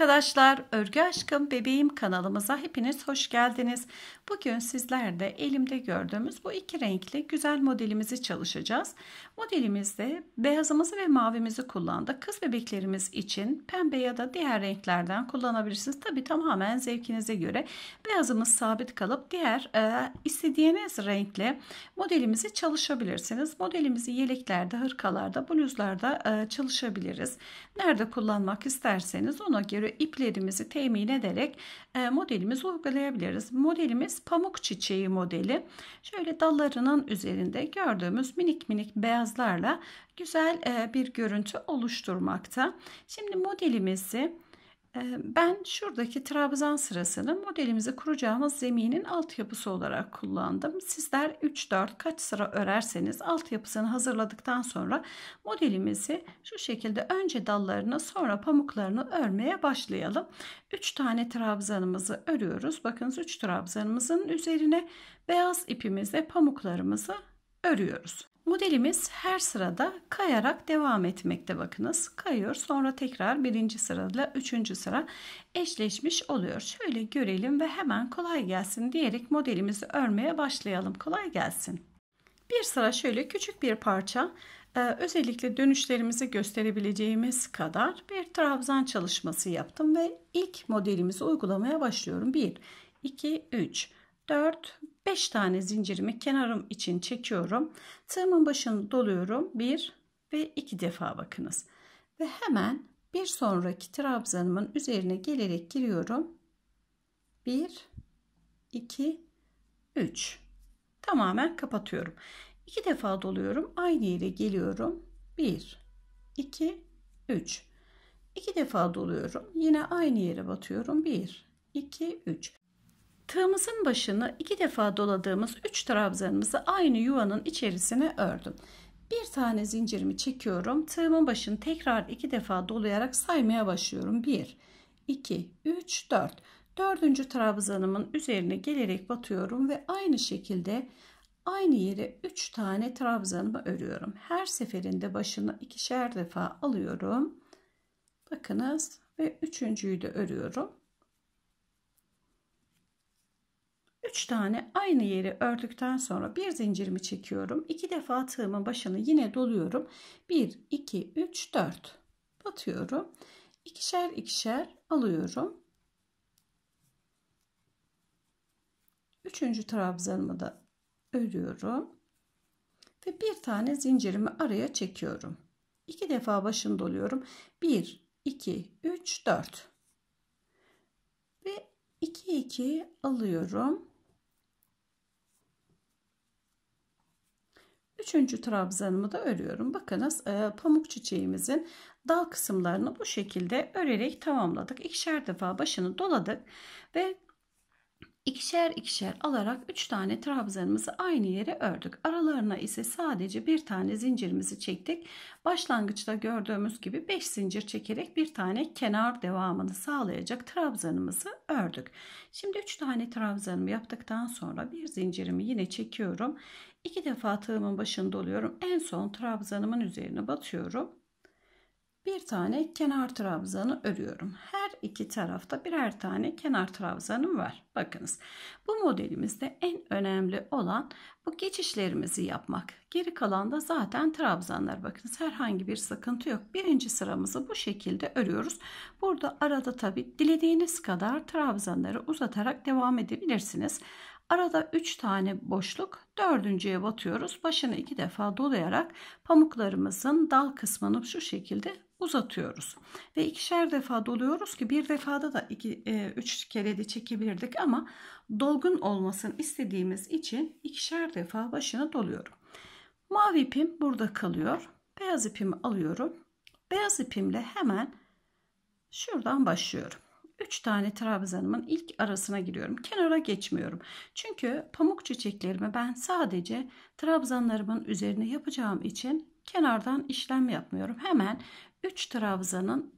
arkadaşlar, Örgü Aşkım Bebeğim kanalımıza hepiniz hoş geldiniz. Bugün sizlerde elimde gördüğümüz bu iki renkli güzel modelimizi çalışacağız. Modelimizde beyazımızı ve mavimizi kullandık. Kız bebeklerimiz için pembe ya da diğer renklerden kullanabilirsiniz. Tabi tamamen zevkinize göre beyazımız sabit kalıp diğer e, istediğiniz renkle modelimizi çalışabilirsiniz. Modelimizi yeleklerde, hırkalarda, bluzlarda e, çalışabiliriz. Nerede kullanmak isterseniz ona göre iplerimizi temin ederek e, modelimizi uygulayabiliriz. Modelimiz pamuk çiçeği modeli. Şöyle dallarının üzerinde gördüğümüz minik minik beyaz temaslarla güzel e, bir görüntü oluşturmakta. Şimdi modelimizi e, ben şuradaki trabzan sırasını modelimizi kuracağımız zeminin altyapısı olarak kullandım. Sizler 3-4 kaç sıra örerseniz altyapısını hazırladıktan sonra modelimizi şu şekilde önce dallarını sonra pamuklarını örmeye başlayalım. 3 tane trabzanımızı örüyoruz. Bakınız 3 trabzanımızın üzerine beyaz ipimizle pamuklarımızı örüyoruz. Modelimiz her sırada kayarak devam etmekte bakınız. Kayıyor sonra tekrar birinci sırada üçüncü sıra eşleşmiş oluyor. Şöyle görelim ve hemen kolay gelsin diyerek modelimizi örmeye başlayalım. Kolay gelsin. Bir sıra şöyle küçük bir parça ee, özellikle dönüşlerimizi gösterebileceğimiz kadar bir trabzan çalışması yaptım ve ilk modelimizi uygulamaya başlıyorum. 1, 2, 3. 4, 5 tane zincirimi kenarım için çekiyorum. Tığımın başını doluyorum. 1 ve 2 defa bakınız. Ve hemen bir sonraki trabzanımın üzerine gelerek giriyorum. 1, 2, 3. Tamamen kapatıyorum. 2 defa doluyorum. Aynı yere geliyorum. 1, 2, 3. 2 defa doluyorum. Yine aynı yere batıyorum. 1, 2, 3. Tığımızın başını iki defa doladığımız üç trabzanımızı aynı yuvanın içerisine ördüm. Bir tane zincirimi çekiyorum. Tığımın başını tekrar iki defa dolayarak saymaya başlıyorum. 1, 2, 3, 4. Dördüncü trabzanımın üzerine gelerek batıyorum ve aynı şekilde aynı yere 3 tane trabzanımı örüyorum. Her seferinde başını ikişer defa alıyorum. Bakınız ve üçüncüyü de örüyorum. 3 tane aynı yeri ördükten sonra bir zincirimi çekiyorum. 2 defa tığımın başını yine doluyorum. 1, 2, 3, 4 batıyorum. İkişer ikişer alıyorum. Üçüncü trabzanımı da örüyorum. Ve bir tane zincirimi araya çekiyorum. 2 defa başını doluyorum. 1, 2, 3, 4 ve 2, 2 alıyorum Üçüncü trabzanımı da örüyorum. Bakınız e, pamuk çiçeğimizin dal kısımlarını bu şekilde örerek tamamladık. İkişer defa başını doladık ve ikişer ikişer alarak üç tane trabzanımızı aynı yere ördük. Aralarına ise sadece bir tane zincirimizi çektik. Başlangıçta gördüğümüz gibi 5 zincir çekerek bir tane kenar devamını sağlayacak trabzanımızı ördük. Şimdi üç tane trabzanımı yaptıktan sonra bir zincirimi yine çekiyorum. İki defa tığımın başında oluyorum. En son trabzanımın üzerine batıyorum. Bir tane kenar trabzanı örüyorum. Her iki tarafta birer tane kenar trabzanım var. Bakınız bu modelimizde en önemli olan bu geçişlerimizi yapmak. Geri kalan da zaten trabzanlar. Bakınız herhangi bir sıkıntı yok. Birinci sıramızı bu şekilde örüyoruz. Burada arada tabi dilediğiniz kadar trabzanları uzatarak devam edebilirsiniz. Arada 3 tane boşluk dördüncüye batıyoruz. Başını iki defa dolayarak pamuklarımızın dal kısmını şu şekilde uzatıyoruz. Ve ikişer defa doluyoruz ki bir defada da 3 e, üç kere de çekebilirdik ama dolgun olmasını istediğimiz için ikişer defa başını doluyorum. Mavi ipim burada kalıyor. Beyaz ipimi alıyorum. Beyaz ipimle hemen şuradan başlıyorum. 3 tane trabzanımın ilk arasına giriyorum. Kenara geçmiyorum. Çünkü pamuk çiçeklerimi ben sadece trabzanlarımın üzerine yapacağım için kenardan işlem yapmıyorum. Hemen 3 trabzanın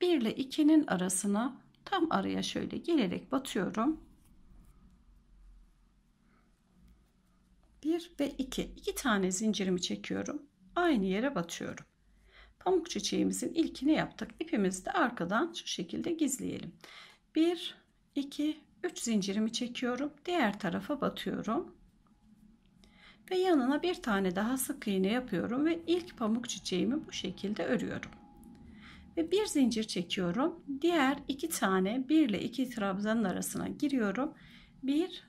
1 ile 2'nin arasına tam araya şöyle gelerek batıyorum. 1 ve 2. 2 tane zincirimi çekiyorum. Aynı yere batıyorum pamuk çiçeğimizin ilkini yaptık. İpimizi de arkadan şu şekilde gizleyelim. 1, 2, 3 zincirimi çekiyorum. Diğer tarafa batıyorum. Ve yanına bir tane daha sık iğne yapıyorum ve ilk pamuk çiçeğimi bu şekilde örüyorum. Ve bir zincir çekiyorum. Diğer iki tane 1 ile 2 trabzanın arasına giriyorum. 1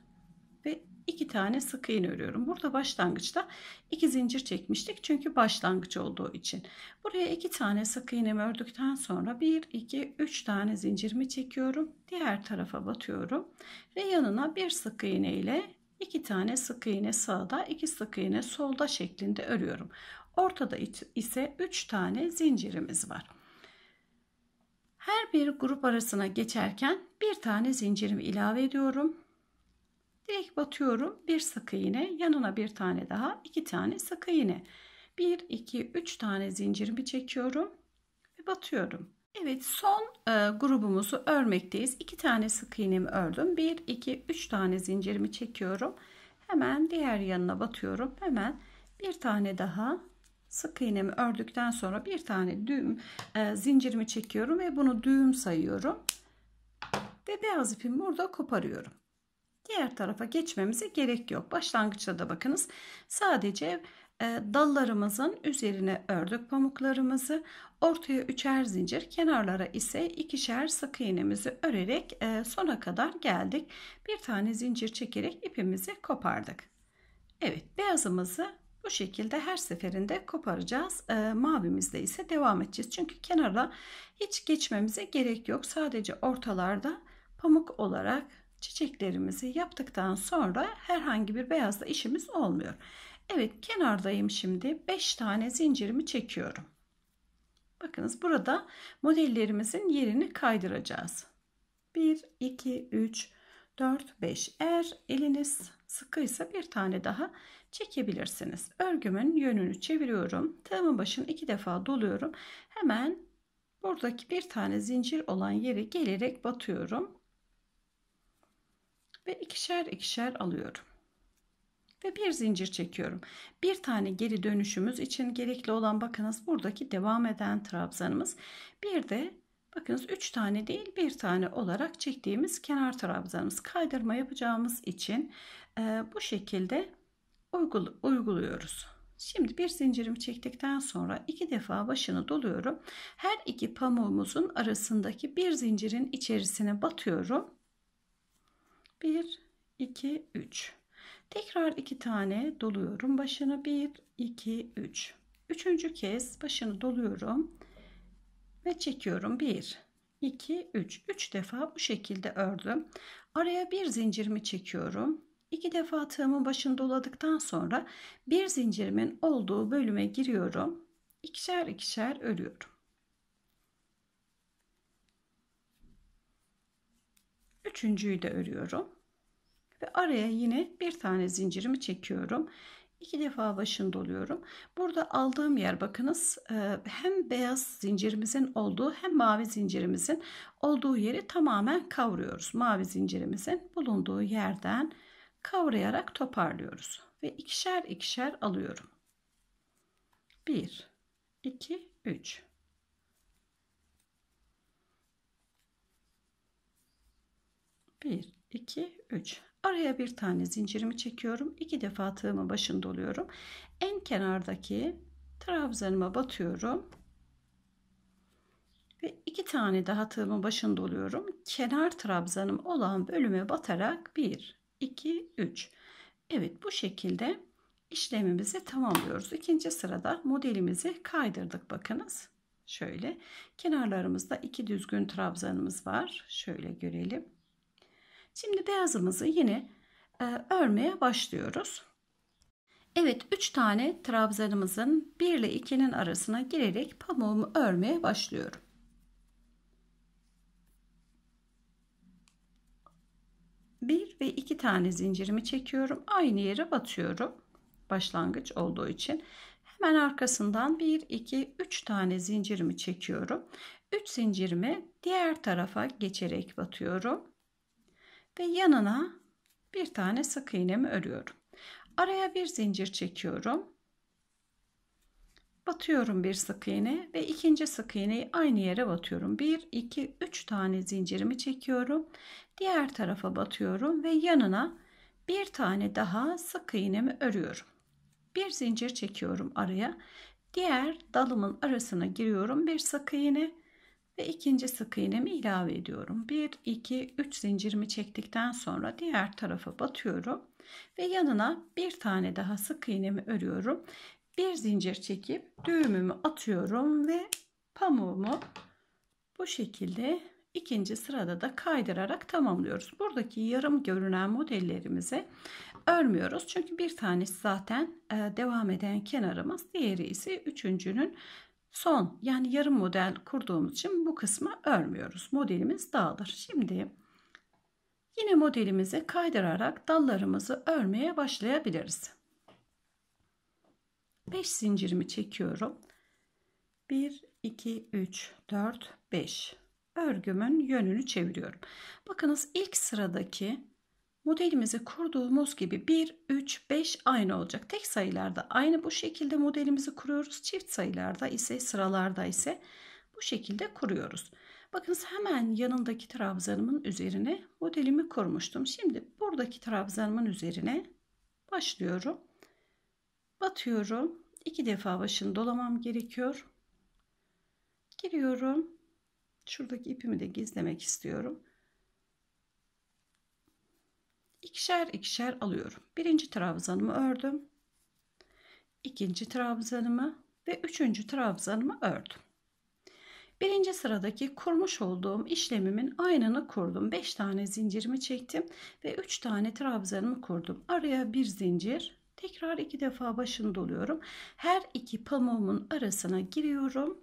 2 tane sık iğne örüyorum. Burada başlangıçta 2 zincir çekmiştik. Çünkü başlangıç olduğu için. Buraya 2 tane sık iğnemi ördükten sonra 1 2 3 tane zincirimi çekiyorum. Diğer tarafa batıyorum ve yanına bir sık iğne ile 2 tane sık iğne sağda, 2 sık iğne solda şeklinde örüyorum. Ortada ise 3 tane zincirimiz var. Her bir grup arasına geçerken bir tane zincirimi ilave ediyorum Direkt batıyorum. Bir sık iğne, yanına bir tane daha, iki tane sık iğne. 1 2 3 tane zincirimi çekiyorum ve batıyorum. Evet son e, grubumuzu örmekteyiz. 2 tane sık iğnemi ördüm. 1 2 3 tane zincirimi çekiyorum. Hemen diğer yanına batıyorum. Hemen bir tane daha sık iğnemi ördükten sonra bir tane düğüm e, zincirimi çekiyorum ve bunu düğüm sayıyorum. Ve beyaz ipimi burada koparıyorum diğer tarafa geçmemize gerek yok. Başlangıçta da bakınız sadece e, dallarımızın üzerine ördük pamuklarımızı ortaya üçer zincir kenarlara ise ikişer sık iğnemizi örerek e, sona kadar geldik bir tane zincir çekerek ipimizi kopardık Evet beyazımızı bu şekilde her seferinde koparacağız e, mavimizde ise devam edeceğiz çünkü kenara hiç geçmemize gerek yok sadece ortalarda pamuk olarak çiçeklerimizi yaptıktan sonra herhangi bir beyazla işimiz olmuyor. Evet kenardayım şimdi 5 tane zincirimi çekiyorum. Bakınız burada modellerimizin yerini kaydıracağız. 1, 2, 3, 4, 5. Eğer eliniz sıkıysa bir tane daha çekebilirsiniz. Örgümün yönünü çeviriyorum. Tığımın başını iki defa doluyorum. Hemen buradaki bir tane zincir olan yere gelerek batıyorum ve ikişer ikişer alıyorum. Ve bir zincir çekiyorum. Bir tane geri dönüşümüz için gerekli olan bakınız buradaki devam eden trabzanımız. Bir de bakınız 3 tane değil bir tane olarak çektiğimiz kenar trabzanımız. Kaydırma yapacağımız için e, bu şekilde uygul uyguluyoruz. Şimdi bir zincirimi çektikten sonra iki defa başını doluyorum. Her iki pamuğumuzun arasındaki bir zincirin içerisine batıyorum 1 2 3 tekrar iki tane doluyorum başını 1 2 3 üçüncü kez başını doluyorum ve çekiyorum 1 2 3 3 defa bu şekilde ördüm araya bir zincirimi çekiyorum iki defa tığımın başını doladıktan sonra bir zincirimin olduğu bölüme giriyorum ikişer ikişer örüyorum Üçüncüyü de örüyorum. Ve araya yine bir tane zincirimi çekiyorum. İki defa başını doluyorum. Burada aldığım yer bakınız e, hem beyaz zincirimizin olduğu hem mavi zincirimizin olduğu yeri tamamen kavruyoruz. Mavi zincirimizin bulunduğu yerden kavrayarak toparlıyoruz. Ve ikişer ikişer alıyorum. 1, 2, 3. 1 2 3 araya bir tane zincirimi çekiyorum iki defa tığımı başında doluyorum en kenardaki trabzanıma batıyorum ve iki tane daha tığımı başında doluyorum kenar trabzanım olan bölüme batarak 1 2 3 Evet bu şekilde işlemimizi tamamlıyoruz ikinci sırada modelimizi kaydırdık bakınız şöyle kenarlarımızda iki düzgün trabzanımız var şöyle görelim Şimdi beyazımızı yine e, örmeye başlıyoruz. Evet 3 tane trabzanımızın 1 ile 2'nin arasına girerek pamuğumu örmeye başlıyorum. Bir ve iki tane zincirimi çekiyorum. Aynı yere batıyorum. Başlangıç olduğu için. Hemen arkasından bir, iki, üç tane zincirimi çekiyorum. Üç zincirimi diğer tarafa geçerek batıyorum ve yanına bir tane sık iğnemi örüyorum. Araya bir zincir çekiyorum. Batıyorum bir sık iğne ve ikinci sık iğneyi aynı yere batıyorum. 1 2 3 tane zincirimi çekiyorum. Diğer tarafa batıyorum ve yanına bir tane daha sık iğnemi örüyorum. Bir zincir çekiyorum araya. Diğer dalımın arasına giriyorum bir sık iğne ve ikinci sık iğnemi ilave ediyorum. 1 2 3 zincirimi çektikten sonra diğer tarafa batıyorum ve yanına bir tane daha sık iğnemi örüyorum. Bir zincir çekip düğümümü atıyorum ve pamuğumu bu şekilde ikinci sırada da kaydırarak tamamlıyoruz. Buradaki yarım görünen modellerimizi örmüyoruz. Çünkü bir tanesi zaten e, devam eden kenarımız, diğeri ise üçüncünün son yani yarım model kurduğumuz için bu kısmı örmüyoruz. Modelimiz dağılır. Şimdi yine modelimizi kaydırarak dallarımızı örmeye başlayabiliriz. 5 zincirimi çekiyorum. 1 2 3 4 5 örgümün yönünü çeviriyorum. Bakınız ilk sıradaki modelimizi kurduğumuz gibi 1, 3, 5 aynı olacak. Tek sayılarda aynı bu şekilde modelimizi kuruyoruz. Çift sayılarda ise sıralarda ise bu şekilde kuruyoruz. Bakınız hemen yanındaki trabzanımın üzerine modelimi kurmuştum. Şimdi buradaki trabzanımın üzerine başlıyorum. Batıyorum. iki defa başını dolamam gerekiyor. Giriyorum. Şuradaki ipimi de gizlemek istiyorum ikişer ikişer alıyorum. Birinci trabzanımı ördüm. ikinci trabzanımı ve üçüncü trabzanımı ördüm. Birinci sıradaki kurmuş olduğum işlemimin aynını kurdum. 5 tane zincirimi çektim ve 3 tane trabzanımı kurdum. Araya bir zincir. Tekrar iki defa başını doluyorum. Her iki pamuğumun arasına giriyorum.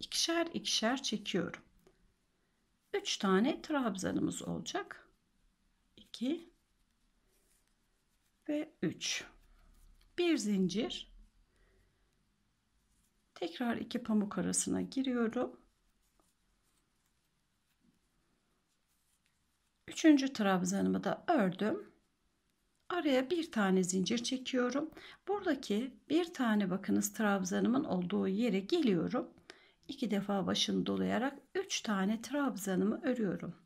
İkişer ikişer çekiyorum. 3 tane trabzanımız olacak. 2 ve 3 bir zincir tekrar iki pamuk arasına giriyorum üçüncü trabzanımı da ördüm araya bir tane zincir çekiyorum buradaki bir tane bakınız trabzanımın olduğu yere geliyorum iki defa başını dolayarak üç tane trabzanımı örüyorum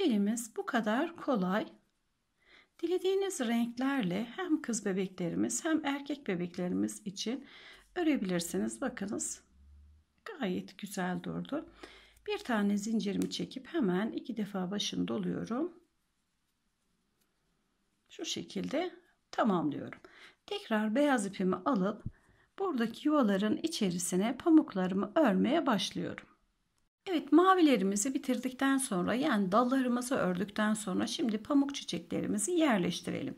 Modelimiz bu kadar kolay. Dilediğiniz renklerle hem kız bebeklerimiz hem erkek bebeklerimiz için örebilirsiniz. Bakınız gayet güzel durdu. Bir tane zincirimi çekip hemen iki defa başını doluyorum. Şu şekilde tamamlıyorum. Tekrar beyaz ipimi alıp buradaki yuvaların içerisine pamuklarımı örmeye başlıyorum. Evet mavilerimizi bitirdikten sonra yani dallarımızı ördükten sonra şimdi pamuk çiçeklerimizi yerleştirelim.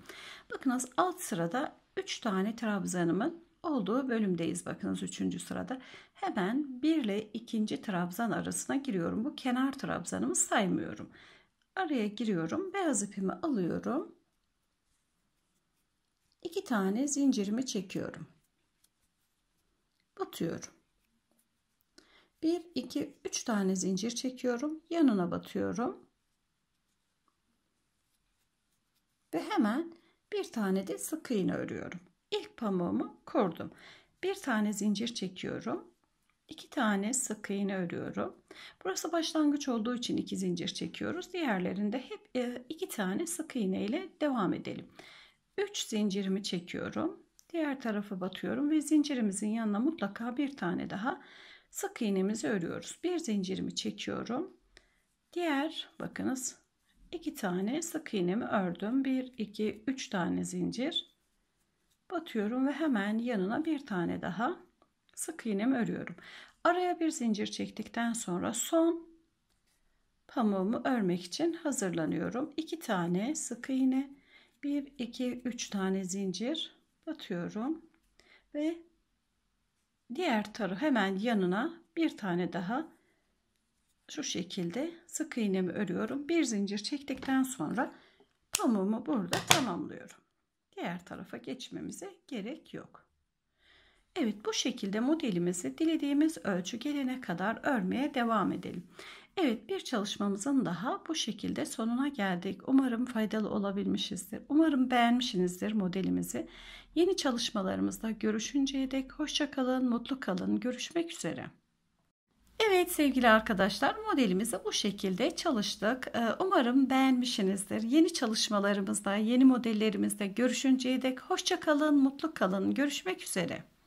Bakınız alt sırada 3 tane trabzanımın olduğu bölümdeyiz. Bakınız 3. sırada hemen 1 ile 2. trabzan arasına giriyorum. Bu kenar trabzanımı saymıyorum. Araya giriyorum. Beyaz ipimi alıyorum. 2 tane zincirimi çekiyorum. Batıyorum. 1 2 3 tane zincir çekiyorum yanına batıyorum ve hemen bir tane de sık iğne örüyorum ilk pamuğumu kurdum bir tane zincir çekiyorum iki tane sık iğne örüyorum. Burası başlangıç olduğu için iki zincir çekiyoruz. Diğerlerinde hep e, iki tane sık iğne ile devam edelim. 3 zincirimi çekiyorum. Diğer tarafı batıyorum ve zincirimizin yanına mutlaka bir tane daha sık iğnemizi örüyoruz. Bir zincirimi çekiyorum. Diğer bakınız iki tane sık iğnemi ördüm. 1 2 3 tane zincir batıyorum ve hemen yanına bir tane daha sık iğnemi örüyorum. Araya bir zincir çektikten sonra son pamuğumu örmek için hazırlanıyorum. 2 tane sık iğne, 1 2 3 tane zincir batıyorum ve diğer tarı hemen yanına bir tane daha şu şekilde sık iğnemi örüyorum. Bir zincir çektikten sonra pamuğumu burada tamamlıyorum. Diğer tarafa geçmemize gerek yok. Evet bu şekilde modelimizi dilediğimiz ölçü gelene kadar örmeye devam edelim. Evet bir çalışmamızın daha bu şekilde sonuna geldik. Umarım faydalı olabilmişizdir. Umarım beğenmişsinizdir modelimizi. Yeni çalışmalarımızda görüşünceye dek hoşça kalın, mutlu kalın. Görüşmek üzere. Evet sevgili arkadaşlar modelimizi bu şekilde çalıştık. Ee, umarım beğenmişsinizdir. Yeni çalışmalarımızda, yeni modellerimizde görüşünceye dek hoşça kalın, mutlu kalın. Görüşmek üzere.